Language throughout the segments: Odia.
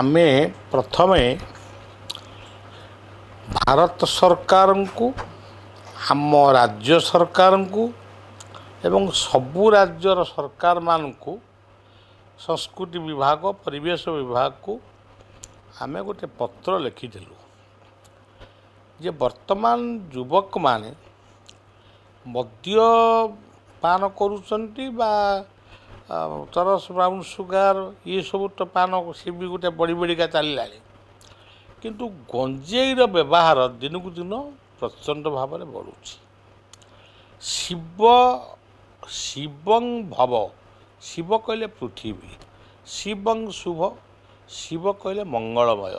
ଆମେ ପ୍ରଥମେ ଭାରତ ସରକାରଙ୍କୁ ଆମ ରାଜ୍ୟ ସରକାରଙ୍କୁ ଏବଂ ସବୁ ରାଜ୍ୟର ସରକାରମାନଙ୍କୁ ସଂସ୍କୃତି ବିଭାଗ ପରିବେଶ ବିଭାଗକୁ ଆମେ ଗୋଟେ ପତ୍ର ଲେଖିଥିଲୁ ଯେ ବର୍ତ୍ତମାନ ଯୁବକମାନେ ମଦ୍ୟପାନ କରୁଛନ୍ତି ବା ଚରସ ତରସ ବ୍ରାଉନ୍ ସୁଗାର ଇଏସବୁ ତ ପାନ ସେ ବି ଗୋଟେ ବଡ଼ି ବଡ଼ିକା ଚାଲିଲାଣି କିନ୍ତୁ ଗଞ୍ଜେଇର ବ୍ୟବହାର ଦିନକୁ ଦିନ ପ୍ରଚଣ୍ଡ ଭାବରେ ବଢ଼ୁଛି ଶିବ ଶିବଂ ଭବ ଶିବ କହିଲେ ପୃଥିବୀ ଶିବଂ ଶୁଭ ଶିବ କହିଲେ ମଙ୍ଗଳମୟ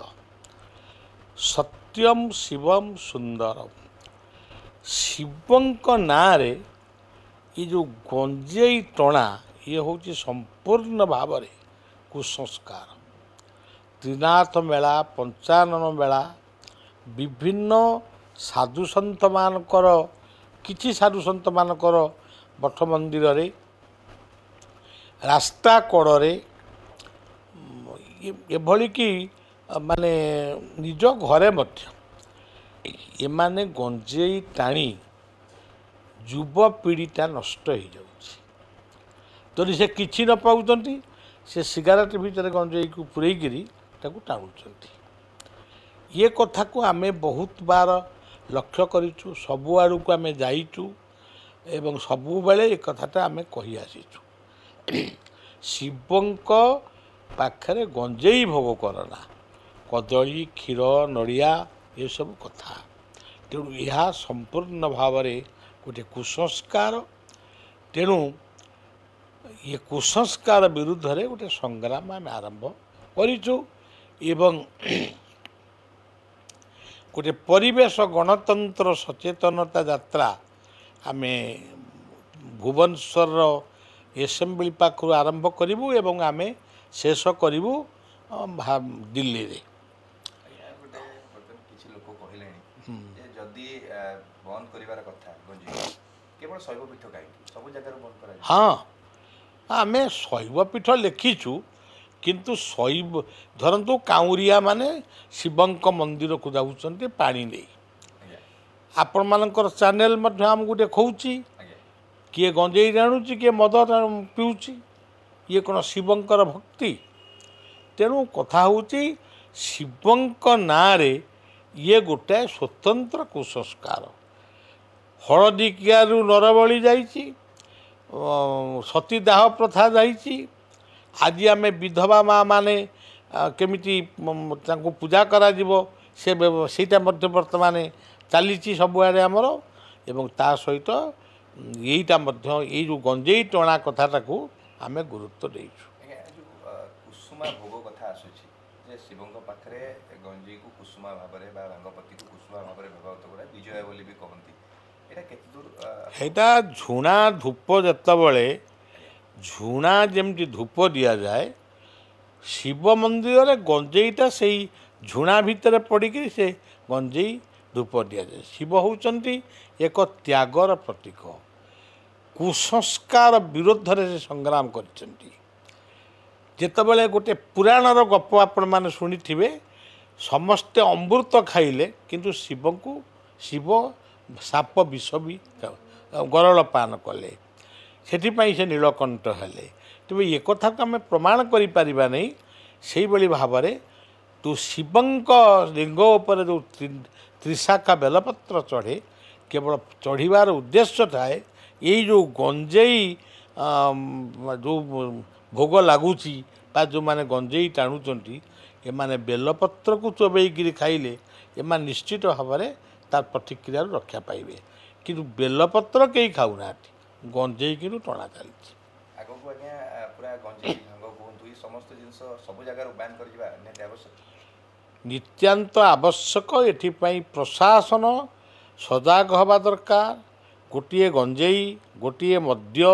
ସତ୍ୟମ ଶିବମ ସୁନ୍ଦର ଶିବଙ୍କ ନାଁରେ ଏ ଯେଉଁ ଗଞ୍ଜେଇ ଟଣା ଇଏ ହେଉଛି ସମ୍ପୂର୍ଣ୍ଣ ଭାବରେ କୁସଂସ୍କାର ତ୍ରିନାଥ ମେଳା ପଞ୍ଚାନନ ମେଳା ବିଭିନ୍ନ ସାଧୁସନ୍ଥମାନଙ୍କର କିଛି ସାଧୁସନ୍ଥମାନଙ୍କର ମଠ ମନ୍ଦିରରେ ରାସ୍ତା କଡ଼ରେ ଏଭଳିକି ମାନେ ନିଜ ଘରେ ମଧ୍ୟ ଏମାନେ ଗଞ୍ଜେଇ ଟାଣି ଯୁବପିଢ଼ିଟା ନଷ୍ଟ ହୋଇଯାଉ ଯଦି ସେ କିଛି ନ ପାଉଛନ୍ତି ସେ ସିଗାରେଟ୍ ଭିତରେ ଗଞ୍ଜେଇକୁ ପୁରେଇକିରି ତାକୁ ଟାଣୁଛନ୍ତି ଇଏ କଥାକୁ ଆମେ ବହୁତ ବାର ଲକ୍ଷ୍ୟ କରିଛୁ ସବୁଆଡ଼କୁ ଆମେ ଯାଇଛୁ ଏବଂ ସବୁବେଳେ ଏ କଥାଟା ଆମେ କହି ଆସିଛୁ ଶିବଙ୍କ ପାଖରେ ଗଞ୍ଜେଇ ଭୋଗ କରନା କଦଳୀ କ୍ଷୀର ନଡ଼ିଆ ଏସବୁ କଥା ତେଣୁ ଏହା ସମ୍ପୂର୍ଣ୍ଣ ଭାବରେ ଗୋଟିଏ କୁସଂସ୍କାର ତେଣୁ ଇଏ କୁସଂସ୍କାର ବିରୁଦ୍ଧରେ ଗୋଟେ ସଂଗ୍ରାମ ଆମେ ଆରମ୍ଭ କରିଛୁ ଏବଂ ଗୋଟେ ପରିବେଶ ଗଣତନ୍ତ୍ର ସଚେତନତା ଯାତ୍ରା ଆମେ ଭୁବନେଶ୍ୱରର ଏସେମ୍ବ୍ଲି ପାଖରୁ ଆରମ୍ଭ କରିବୁ ଏବଂ ଆମେ ଶେଷ କରିବୁ ଦିଲ୍ଲୀରେ ହଁ ଆମେ ଶୈବ ପୀଠ ଲେଖିଛୁ କିନ୍ତୁ ଶୈବ ଧରନ୍ତୁ କାଉଁରିଆମାନେ ଶିବଙ୍କ ମନ୍ଦିରକୁ ଯାଉଛନ୍ତି ପାଣି ନେଇ ଆପଣମାନଙ୍କର ଚ୍ୟାନେଲ୍ ମଧ୍ୟ ଆମକୁ ଦେଖାଉଛି କିଏ ଗଞ୍ଜେଇ ଜାଣୁଛି କିଏ ମଦ ପିଉଛି ଇଏ କ'ଣ ଶିବଙ୍କର ଭକ୍ତି ତେଣୁ କଥା ହେଉଛି ଶିବଙ୍କ ନାଁରେ ଇଏ ଗୋଟାଏ ସ୍ୱତନ୍ତ୍ର କୁସଂସ୍କାର ହଳଦୀ କିଆରୁ ନରବଳି ଯାଇଛି ସତୀଦାହ ପ୍ରଥା ଯାଇଛି ଆଜି ଆମେ ବିଧବା ମାଆମାନେ କେମିତି ତାଙ୍କୁ ପୂଜା କରାଯିବ ସେ ସେଇଟା ମଧ୍ୟ ବର୍ତ୍ତମାନ ଚାଲିଛି ସବୁଆଡ଼େ ଆମର ଏବଂ ତା ସହିତ ଏଇଟା ମଧ୍ୟ ଏଇ ଯେଉଁ ଗଞ୍ଜେଇ ଟଣା କଥାଟାକୁ ଆମେ ଗୁରୁତ୍ୱ ଦେଇଛୁ କୁସୁମା ଭୋଗ କଥା ଆସୁଛି ଯେ ଶିବଙ୍କ ପାଖରେ ଗଞ୍ଜେଇକୁ କୁସୁମା ଭାବରେ ବା ଭାଙ୍ଗପତିକୁ କୁସୁମା ଭାବରେ ବ୍ୟବହୃତ କରା ବିଜୟ ବୋଲି ବି କହନ୍ତି ସେଇଟା ଝୁଣା ଧୂପ ଯେତେବେଳେ ଝୁଣା ଯେମିତି ଧୂପ ଦିଆଯାଏ ଶିବ ମନ୍ଦିରରେ ଗଞ୍ଜେଇଟା ସେଇ ଝୁଣା ଭିତରେ ପଡ଼ିକି ସେ ଗଞ୍ଜେଇ ଧୂପ ଦିଆଯାଏ ଶିବ ହେଉଛନ୍ତି ଏକ ତ୍ୟାଗର ପ୍ରତୀକ କୁସଂସ୍କାର ବିରୁଦ୍ଧରେ ସେ ସଂଗ୍ରାମ କରିଛନ୍ତି ଯେତେବେଳେ ଗୋଟିଏ ପୁରାଣର ଗପ ଆପଣମାନେ ଶୁଣିଥିବେ ସମସ୍ତେ ଅମୃତ ଖାଇଲେ କିନ୍ତୁ ଶିବଙ୍କୁ ଶିବ ସାପ ବିଷ ବି ଗରଳ ପାନ କଲେ ସେଥିପାଇଁ ସେ ନୀଳକଣ୍ଠ ହେଲେ ତେବେ ଏ କଥାକୁ ଆମେ ପ୍ରମାଣ କରିପାରିବା ନାହିଁ ସେଇଭଳି ଭାବରେ ତୁ ଶିବଙ୍କ ଲିଙ୍ଗ ଉପରେ ଯେଉଁ ତ୍ରିଶାଖା ବେଲପତ୍ର ଚଢ଼େ କେବଳ ଚଢ଼ିବାର ଉଦ୍ଦେଶ୍ୟ ଥାଏ ଏଇ ଯେଉଁ ଗଞ୍ଜେଇ ଯେଉଁ ଭୋଗ ଲାଗୁଛି ବା ଯେଉଁମାନେ ଗଞ୍ଜେଇ ଟାଣୁଛନ୍ତି ଏମାନେ ବେଲପତ୍ରକୁ ଚୋବେଇକିରି ଖାଇଲେ ଏମାନେ ନିଶ୍ଚିତ ଭାବରେ ତା'ର ପ୍ରତିକ୍ରିୟାରୁ ରକ୍ଷା ପାଇବେ କିନ୍ତୁ ବେଲପତ୍ର କେହି ଖାଉନାହାନ୍ତି ଗଞ୍ଜେଇକିରୁ ଟଣା ଚାଲିଛି ଆଗକୁ ଆଜ୍ଞା ପୁରା ଗଞ୍ଜେଇ ଭାଙ୍ଗ କୁହନ୍ତୁ ଏ ସମସ୍ତ ଜିନିଷ ସବୁ ଜାଗାରୁ ବ୍ୟାନ୍ କରିଯିବା ନିହାତି ଆବଶ୍ୟକ ନିତ୍ୟାନ୍ତ ଆବଶ୍ୟକ ଏଥିପାଇଁ ପ୍ରଶାସନ ସଜାଗ ହେବା ଦରକାର ଗୋଟିଏ ଗଞ୍ଜେଇ ଗୋଟିଏ ମଦ୍ୟ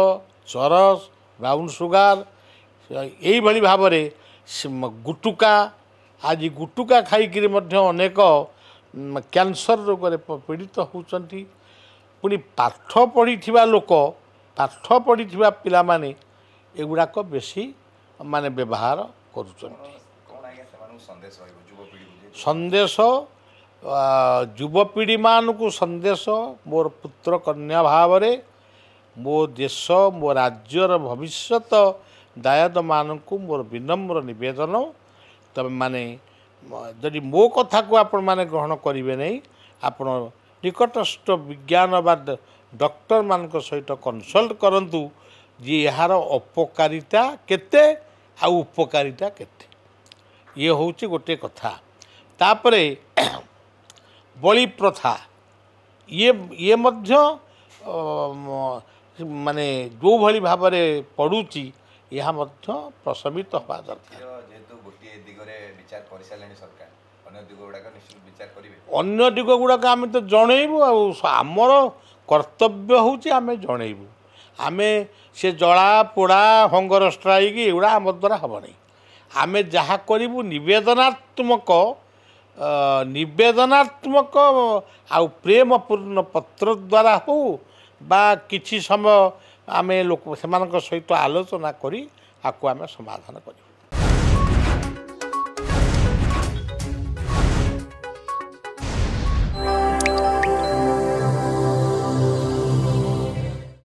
ଚରସ ବ୍ରାଉନ୍ ସୁଗାର ଏଇଭଳି ଭାବରେ ଗୁଟୁକା ଆଜି ଗୁଟୁକା ଖାଇକିରି ମଧ୍ୟ ଅନେକ କ୍ୟାନସର ରୋଗରେ ପୀଡ଼ିତ ହେଉଛନ୍ତି ପୁଣି ପାଠ ପଢ଼ିଥିବା ଲୋକ ପାଠ ପଢ଼ିଥିବା ପିଲାମାନେ ଏଗୁଡ଼ାକ ବେଶୀ ମାନେ ବ୍ୟବହାର କରୁଛନ୍ତି ସନ୍ଦେଶ ଯୁବପିଢ଼ିମାନଙ୍କୁ ସନ୍ଦେଶ ମୋର ପୁତ୍ର କନ୍ୟା ଭାବରେ ମୋ ଦେଶ ମୋ ରାଜ୍ୟର ଭବିଷ୍ୟତ ଦାୟଦମାନଙ୍କୁ ମୋର ବିନମ୍ର ନିବେଦନ ତୁମେମାନେ ଯଦି ମୋ କଥାକୁ ଆପଣମାନେ ଗ୍ରହଣ କରିବେ ନାହିଁ ଆପଣ ନିକଟସ୍ଥ ବିଜ୍ଞାନ ବା ଡକ୍ଟରମାନଙ୍କ ସହିତ କନସଲ୍ଟ କରନ୍ତୁ ଯେ ଏହାର ଅପକାରିତା କେତେ ଆଉ ଉପକାରିତା କେତେ ଇଏ ହେଉଛି ଗୋଟିଏ କଥା ତାପରେ ବଳି ପ୍ରଥା ଇଏ ଇଏ ମଧ୍ୟ ମାନେ ଯେଉଁଭଳି ଭାବରେ ପଡ଼ୁଛି ଏହା ମଧ୍ୟ ପ୍ରଶମିତ ହେବା ଦରକାର ଅନ୍ୟ ଦିଗ ଗୁଡ଼ାକ ଆମେ ତ ଜଣେଇବୁ ଆଉ ଆମର କର୍ତ୍ତବ୍ୟ ହେଉଛି ଆମେ ଜଣେଇବୁ ଆମେ ସେ ଜଳା ପୋଡ଼ା ହଙ୍ଗର ଷ୍ଟ୍ରାଇକ୍ ଏଗୁଡ଼ା ଆମ ଦ୍ୱାରା ହେବ ନାହିଁ ଆମେ ଯାହା କରିବୁ ନିବେଦନାତ୍ମକ ନିବେଦନାତ୍ମକ ଆଉ ପ୍ରେମପୂର୍ଣ୍ଣ ପତ୍ର ଦ୍ୱାରା ହେଉ ବା କିଛି ସମୟ ଆମେ ଲୋକ ସେମାନଙ୍କ ସହିତ ଆଲୋଚନା କରି ଆକୁ ଆମେ ସମାଧାନ କରିବା